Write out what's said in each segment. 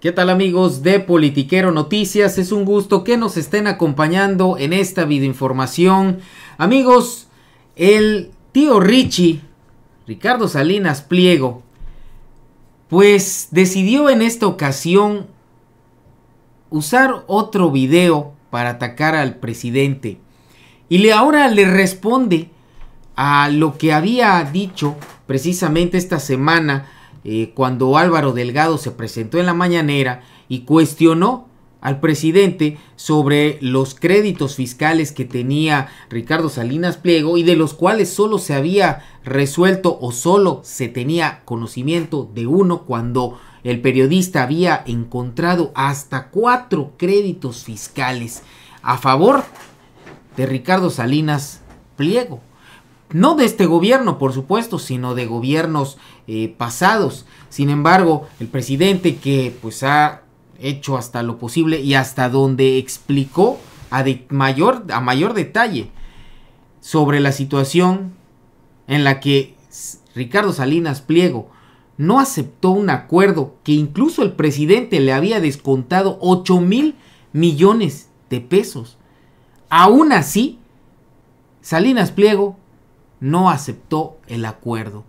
¿Qué tal amigos de Politiquero Noticias? Es un gusto que nos estén acompañando en esta videoinformación. Amigos, el tío Richie, Ricardo Salinas Pliego, pues decidió en esta ocasión usar otro video para atacar al presidente. Y le, ahora le responde a lo que había dicho precisamente esta semana eh, cuando Álvaro Delgado se presentó en la mañanera y cuestionó al presidente sobre los créditos fiscales que tenía Ricardo Salinas Pliego y de los cuales solo se había resuelto o solo se tenía conocimiento de uno cuando el periodista había encontrado hasta cuatro créditos fiscales a favor de Ricardo Salinas Pliego. No de este gobierno, por supuesto, sino de gobiernos eh, pasados. Sin embargo, el presidente que pues ha hecho hasta lo posible y hasta donde explicó a, mayor, a mayor detalle sobre la situación en la que Ricardo Salinas Pliego no aceptó un acuerdo que incluso el presidente le había descontado 8 mil millones de pesos. Aún así, Salinas Pliego no aceptó el acuerdo.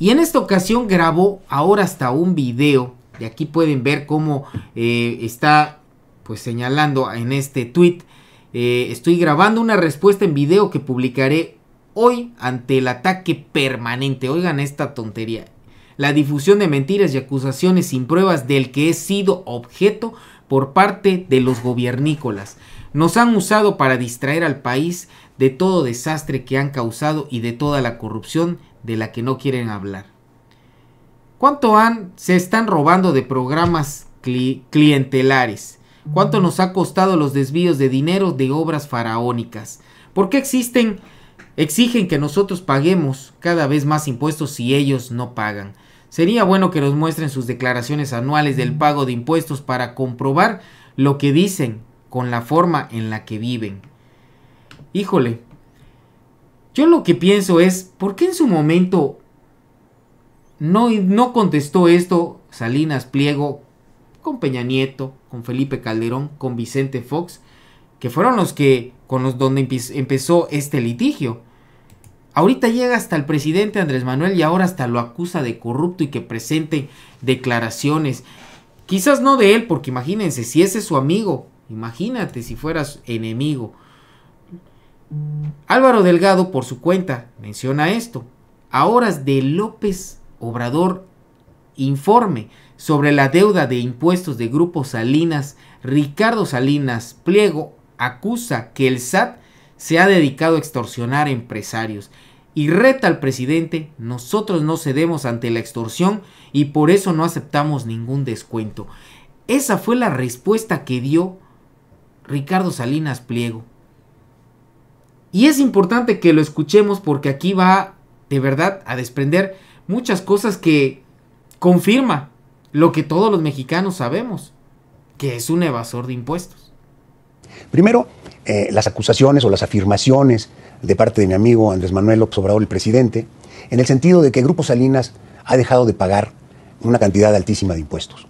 Y en esta ocasión grabó ahora hasta un video. Y aquí pueden ver cómo eh, está pues señalando en este tweet. Eh, estoy grabando una respuesta en video que publicaré hoy ante el ataque permanente. Oigan esta tontería. La difusión de mentiras y acusaciones sin pruebas del que he sido objeto por parte de los gobiernícolas. Nos han usado para distraer al país de todo desastre que han causado y de toda la corrupción de la que no quieren hablar. ¿Cuánto han, se están robando de programas clientelares? ¿Cuánto nos ha costado los desvíos de dinero de obras faraónicas? ¿Por qué existen, exigen que nosotros paguemos cada vez más impuestos si ellos no pagan? Sería bueno que nos muestren sus declaraciones anuales del pago de impuestos para comprobar lo que dicen con la forma en la que viven. Híjole, yo lo que pienso es, ¿por qué en su momento no, no contestó esto Salinas Pliego con Peña Nieto, con Felipe Calderón, con Vicente Fox, que fueron los que con los donde empezó este litigio? Ahorita llega hasta el presidente Andrés Manuel y ahora hasta lo acusa de corrupto y que presente declaraciones. Quizás no de él, porque imagínense, si ese es su amigo, imagínate si fueras enemigo. Álvaro Delgado, por su cuenta, menciona esto. A horas de López Obrador informe sobre la deuda de impuestos de Grupo Salinas, Ricardo Salinas Pliego acusa que el SAT se ha dedicado a extorsionar empresarios y reta al presidente, nosotros no cedemos ante la extorsión y por eso no aceptamos ningún descuento. Esa fue la respuesta que dio Ricardo Salinas Pliego. Y es importante que lo escuchemos porque aquí va de verdad a desprender muchas cosas que confirma lo que todos los mexicanos sabemos, que es un evasor de impuestos. Primero, eh, las acusaciones o las afirmaciones de parte de mi amigo Andrés Manuel López Obrador, el presidente, en el sentido de que Grupo Salinas ha dejado de pagar una cantidad altísima de impuestos.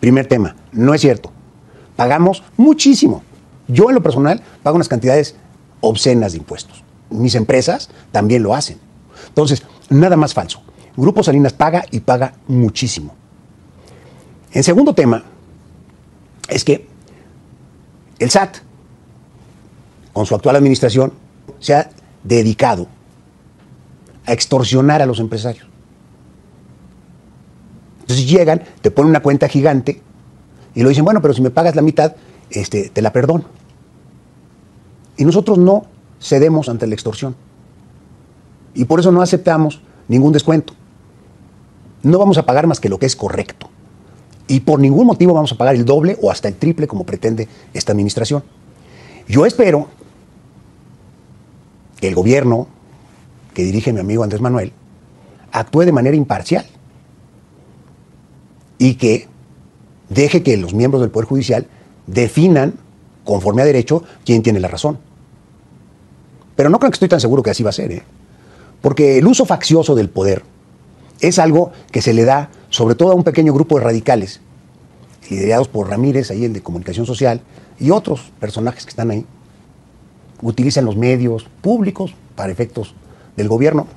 Primer tema, no es cierto. Pagamos muchísimo. Yo en lo personal pago unas cantidades obscenas de impuestos. Mis empresas también lo hacen. Entonces, nada más falso. Grupo Salinas paga y paga muchísimo. El segundo tema es que el SAT, con su actual administración, se ha dedicado a extorsionar a los empresarios. Entonces llegan, te ponen una cuenta gigante y lo dicen, bueno, pero si me pagas la mitad, este, te la perdono. Y nosotros no cedemos ante la extorsión. Y por eso no aceptamos ningún descuento. No vamos a pagar más que lo que es correcto. Y por ningún motivo vamos a pagar el doble o hasta el triple como pretende esta administración. Yo espero que el gobierno que dirige mi amigo Andrés Manuel actúe de manera imparcial y que deje que los miembros del Poder Judicial definan, conforme a derecho, quién tiene la razón. Pero no creo que estoy tan seguro que así va a ser, ¿eh? porque el uso faccioso del poder es algo que se le da sobre todo a un pequeño grupo de radicales, liderados por Ramírez, ahí el de comunicación social, y otros personajes que están ahí. Utilizan los medios públicos para efectos del gobierno,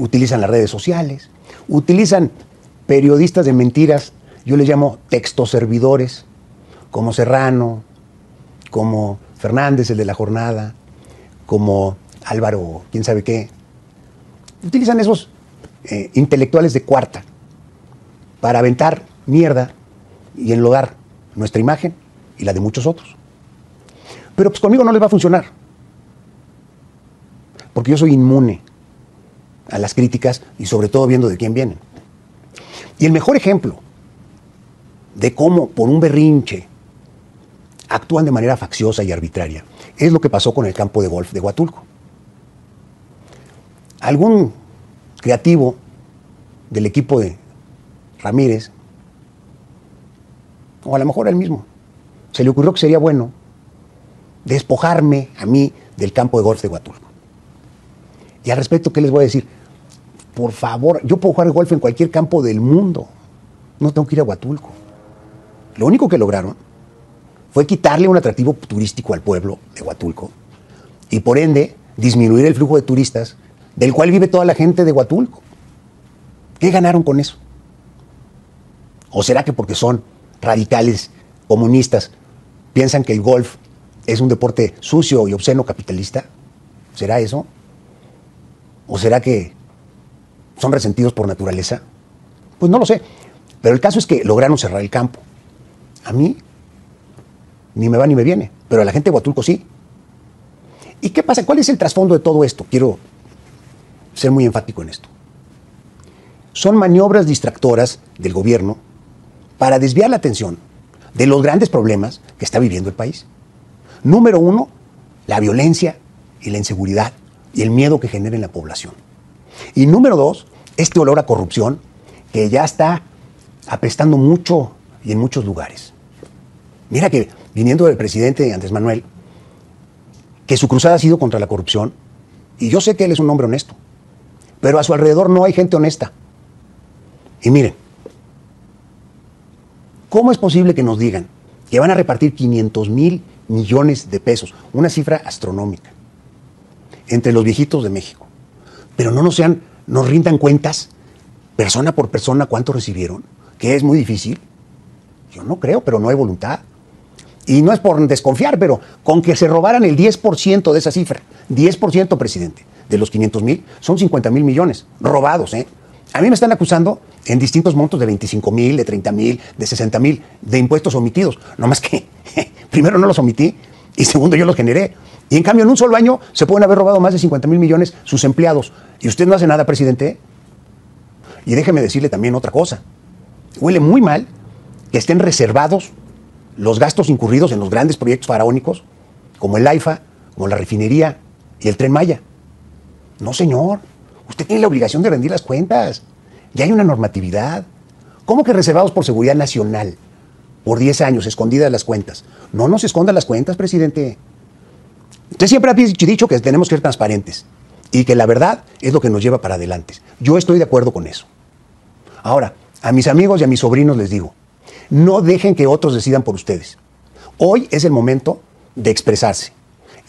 utilizan las redes sociales, utilizan periodistas de mentiras, yo les llamo servidores, como Serrano, como Fernández, el de la jornada, como Álvaro, quién sabe qué, utilizan esos eh, intelectuales de cuarta para aventar mierda y enlodar nuestra imagen y la de muchos otros. Pero pues conmigo no les va a funcionar, porque yo soy inmune a las críticas y sobre todo viendo de quién vienen. Y el mejor ejemplo de cómo por un berrinche actúan de manera facciosa y arbitraria es lo que pasó con el campo de golf de Huatulco. Algún creativo del equipo de Ramírez, o a lo mejor él mismo, se le ocurrió que sería bueno despojarme a mí del campo de golf de Huatulco. Y al respecto, ¿qué les voy a decir? Por favor, yo puedo jugar golf en cualquier campo del mundo. No tengo que ir a Huatulco. Lo único que lograron fue quitarle un atractivo turístico al pueblo de Huatulco y por ende disminuir el flujo de turistas del cual vive toda la gente de Huatulco. ¿Qué ganaron con eso? ¿O será que porque son radicales comunistas piensan que el golf es un deporte sucio y obsceno capitalista? ¿Será eso? ¿O será que son resentidos por naturaleza? Pues no lo sé. Pero el caso es que lograron cerrar el campo. A mí ni me va ni me viene, pero a la gente de Huatulco sí. ¿Y qué pasa? ¿Cuál es el trasfondo de todo esto? Quiero ser muy enfático en esto. Son maniobras distractoras del gobierno para desviar la atención de los grandes problemas que está viviendo el país. Número uno, la violencia y la inseguridad y el miedo que genera en la población. Y número dos, este olor a corrupción que ya está apestando mucho y en muchos lugares. Mira que viniendo del presidente Andrés Manuel, que su cruzada ha sido contra la corrupción, y yo sé que él es un hombre honesto, pero a su alrededor no hay gente honesta. Y miren, ¿cómo es posible que nos digan que van a repartir 500 mil millones de pesos, una cifra astronómica, entre los viejitos de México? Pero no nos, sean, nos rindan cuentas, persona por persona, cuánto recibieron, que es muy difícil. Yo no creo, pero no hay voluntad y no es por desconfiar, pero con que se robaran el 10% de esa cifra, 10%, presidente, de los 500 mil, son 50 mil millones robados, ¿eh? A mí me están acusando en distintos montos de 25 mil, de 30 mil, de 60 mil, de impuestos omitidos. No más que, primero no los omití y segundo yo los generé. Y en cambio, en un solo año se pueden haber robado más de 50 mil millones sus empleados. Y usted no hace nada, presidente. Y déjeme decirle también otra cosa. Huele muy mal que estén reservados los gastos incurridos en los grandes proyectos faraónicos, como el AIFA, como la refinería y el tren Maya. No, señor, usted tiene la obligación de rendir las cuentas. Ya hay una normatividad. ¿Cómo que reservados por seguridad nacional? Por 10 años, escondidas las cuentas. No nos escondan las cuentas, presidente. Usted siempre ha dicho que tenemos que ser transparentes y que la verdad es lo que nos lleva para adelante. Yo estoy de acuerdo con eso. Ahora, a mis amigos y a mis sobrinos les digo, no dejen que otros decidan por ustedes. Hoy es el momento de expresarse.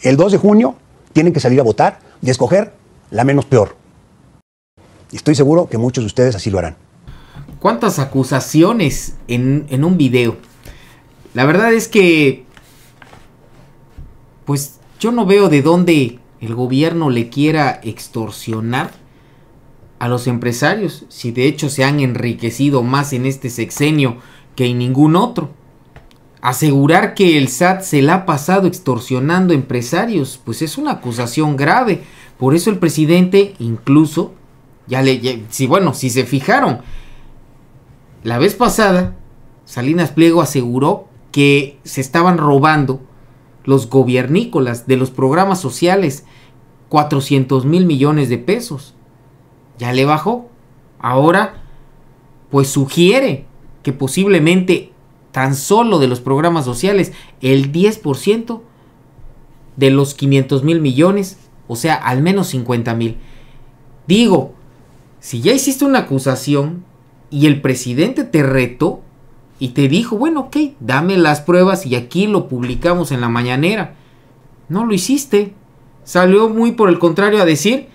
El 2 de junio tienen que salir a votar y escoger la menos peor. Estoy seguro que muchos de ustedes así lo harán. ¿Cuántas acusaciones en, en un video? La verdad es que, pues yo no veo de dónde el gobierno le quiera extorsionar a los empresarios, si de hecho se han enriquecido más en este sexenio que en ningún otro. Asegurar que el SAT se la ha pasado extorsionando empresarios, pues es una acusación grave. Por eso el presidente incluso, ya le, si bueno, si se fijaron, la vez pasada, Salinas Pliego aseguró que se estaban robando los gobiernícolas de los programas sociales 400 mil millones de pesos. Ya le bajó. Ahora, pues sugiere posiblemente tan solo de los programas sociales, el 10% de los 500 mil millones, o sea, al menos 50 mil. Digo, si ya hiciste una acusación y el presidente te retó y te dijo, bueno, ok, dame las pruebas y aquí lo publicamos en la mañanera. No lo hiciste. Salió muy por el contrario a decir,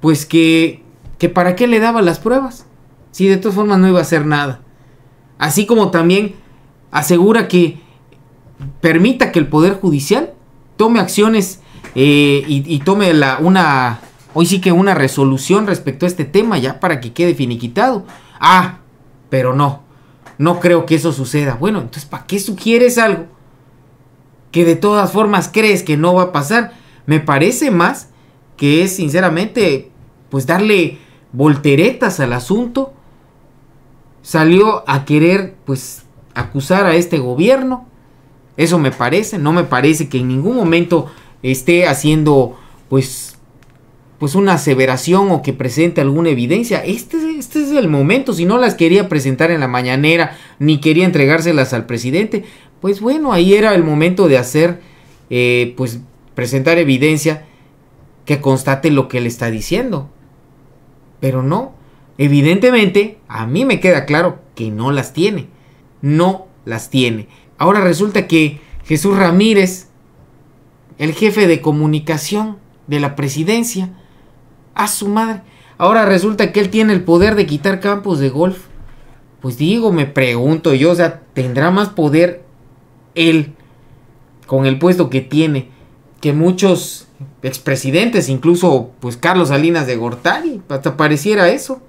pues que, que para qué le daba las pruebas. Si de todas formas no iba a hacer nada así como también asegura que permita que el Poder Judicial tome acciones eh, y, tome la, una, hoy sí que una resolución respecto a este tema ya para que quede finiquitado. Ah, pero no, no creo que eso suceda. Bueno, entonces, ¿para qué sugieres algo que de todas formas crees que no va a pasar? Me parece más que es sinceramente, pues darle volteretas al asunto salió a querer pues acusar a este gobierno. Eso me parece, no me parece que en ningún momento esté haciendo pues pues una aseveración o que presente alguna evidencia. Este, este es el momento, si no las quería presentar en la mañanera ni quería entregárselas al presidente, pues bueno, ahí era el momento de hacer eh, pues presentar evidencia que constate lo que le está diciendo. Pero no, Evidentemente, a mí me queda claro que no las tiene. No las tiene. Ahora resulta que Jesús Ramírez, el jefe de comunicación de la presidencia, a su madre. Ahora resulta que él tiene el poder de quitar campos de golf. Pues digo, me pregunto yo, o sea, ¿tendrá más poder él con el puesto que tiene que muchos expresidentes, incluso pues Carlos Salinas de Gortari? Hasta pareciera eso.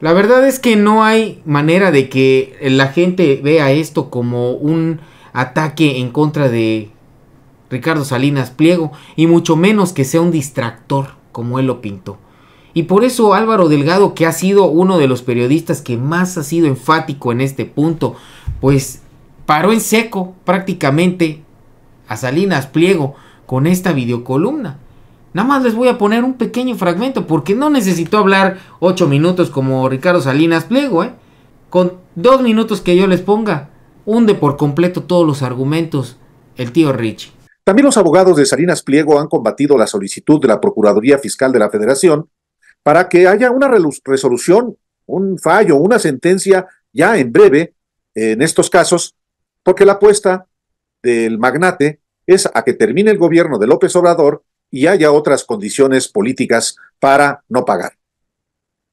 La verdad es que no hay manera de que la gente vea esto como un ataque en contra de Ricardo Salinas Pliego y mucho menos que sea un distractor como él lo pintó. Y por eso Álvaro Delgado, que ha sido uno de los periodistas que más ha sido enfático en este punto, pues paró en seco prácticamente a Salinas Pliego con esta videocolumna. Nada más les voy a poner un pequeño fragmento porque no necesito hablar ocho minutos como Ricardo Salinas Pliego, ¿eh? Con dos minutos que yo les ponga, hunde por completo todos los argumentos el tío Richie. También los abogados de Salinas Pliego han combatido la solicitud de la Procuraduría Fiscal de la Federación para que haya una resolución, un fallo, una sentencia ya en breve en estos casos, porque la apuesta del magnate es a que termine el gobierno de López Obrador y haya otras condiciones políticas para no pagar.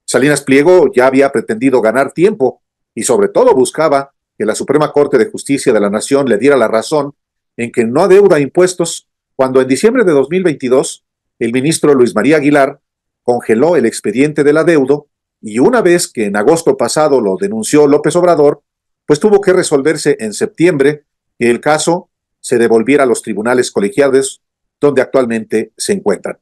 Salinas Pliego ya había pretendido ganar tiempo y sobre todo buscaba que la Suprema Corte de Justicia de la Nación le diera la razón en que no adeuda impuestos cuando en diciembre de 2022 el ministro Luis María Aguilar congeló el expediente del adeudo y una vez que en agosto pasado lo denunció López Obrador, pues tuvo que resolverse en septiembre que el caso se devolviera a los tribunales colegiados donde actualmente se encuentran.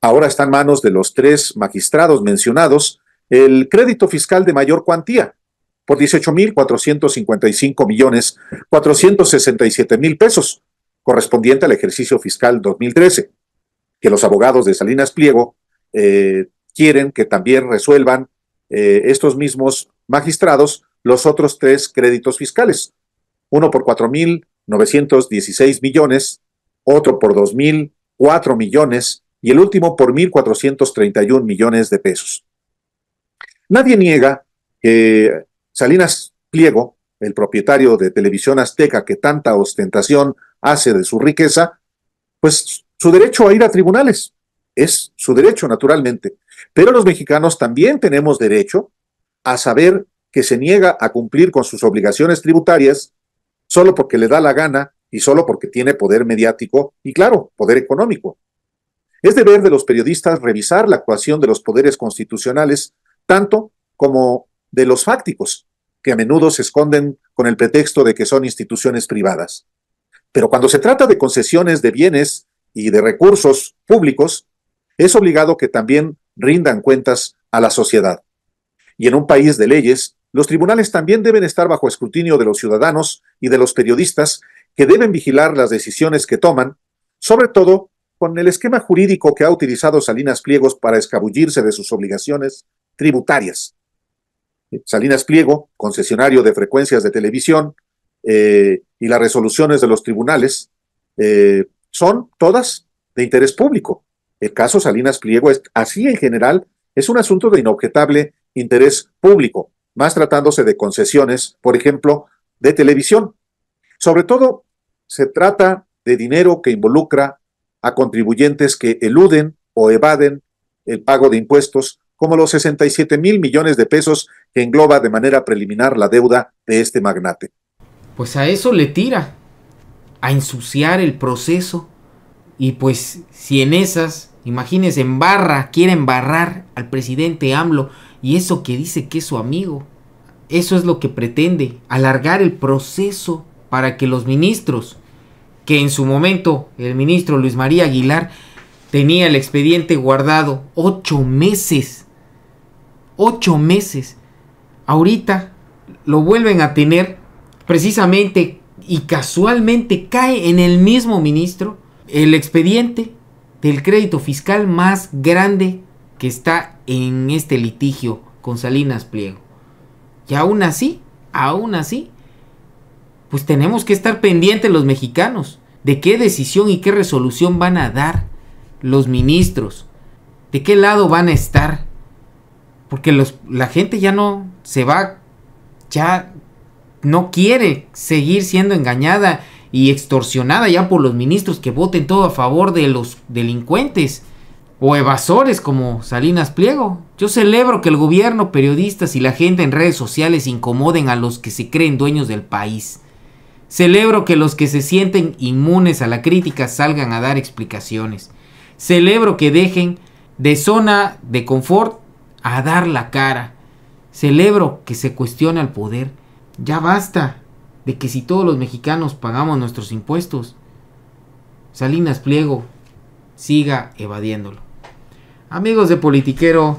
Ahora está en manos de los tres magistrados mencionados el crédito fiscal de mayor cuantía, por 18.455 millones 467 mil pesos, correspondiente al ejercicio fiscal 2013, que los abogados de Salinas Pliego eh, quieren que también resuelvan eh, estos mismos magistrados los otros tres créditos fiscales, uno por 4.916 millones otro por 2.004 millones y el último por 1.431 millones de pesos. Nadie niega que Salinas Pliego, el propietario de Televisión Azteca que tanta ostentación hace de su riqueza, pues su derecho a ir a tribunales es su derecho naturalmente. Pero los mexicanos también tenemos derecho a saber que se niega a cumplir con sus obligaciones tributarias solo porque le da la gana y solo porque tiene poder mediático y, claro, poder económico. Es deber de los periodistas revisar la actuación de los poderes constitucionales, tanto como de los fácticos, que a menudo se esconden con el pretexto de que son instituciones privadas. Pero cuando se trata de concesiones de bienes y de recursos públicos, es obligado que también rindan cuentas a la sociedad. Y en un país de leyes, los tribunales también deben estar bajo escrutinio de los ciudadanos y de los periodistas que deben vigilar las decisiones que toman, sobre todo con el esquema jurídico que ha utilizado Salinas Pliegos para escabullirse de sus obligaciones tributarias. Eh, Salinas Pliego, concesionario de frecuencias de televisión eh, y las resoluciones de los tribunales, eh, son todas de interés público. El caso Salinas Pliego, así en general, es un asunto de inobjetable interés público, más tratándose de concesiones, por ejemplo, de televisión. Sobre todo se trata de dinero que involucra a contribuyentes que eluden o evaden el pago de impuestos, como los 67 mil millones de pesos que engloba de manera preliminar la deuda de este magnate. Pues a eso le tira, a ensuciar el proceso. Y pues si en esas, imagínense, barra, quieren embarrar al presidente AMLO y eso que dice que es su amigo. Eso es lo que pretende, alargar el proceso para que los ministros que en su momento el ministro Luis María Aguilar tenía el expediente guardado ocho meses. Ocho meses. Ahorita lo vuelven a tener precisamente y casualmente cae en el mismo ministro el expediente del crédito fiscal más grande que está en este litigio con Salinas Pliego. Y aún así, aún así, pues tenemos que estar pendientes los mexicanos de qué decisión y qué resolución van a dar los ministros, de qué lado van a estar, porque los, la gente ya no se va, ya no quiere seguir siendo engañada y extorsionada ya por los ministros que voten todo a favor de los delincuentes o evasores como Salinas Pliego. Yo celebro que el gobierno, periodistas y la gente en redes sociales incomoden a los que se creen dueños del país. Celebro que los que se sienten inmunes a la crítica salgan a dar explicaciones. Celebro que dejen de zona de confort a dar la cara. Celebro que se cuestione al poder. Ya basta de que si todos los mexicanos pagamos nuestros impuestos, Salinas Pliego siga evadiéndolo. Amigos de Politiquero,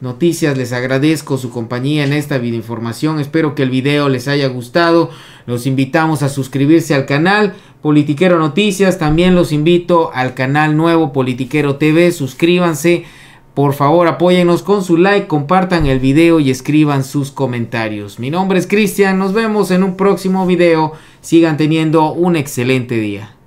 noticias. Les agradezco su compañía en esta videoinformación. Espero que el video les haya gustado. Los invitamos a suscribirse al canal Politiquero Noticias. También los invito al canal nuevo Politiquero TV. Suscríbanse. Por favor, apóyenos con su like, compartan el video y escriban sus comentarios. Mi nombre es Cristian, nos vemos en un próximo video. Sigan teniendo un excelente día.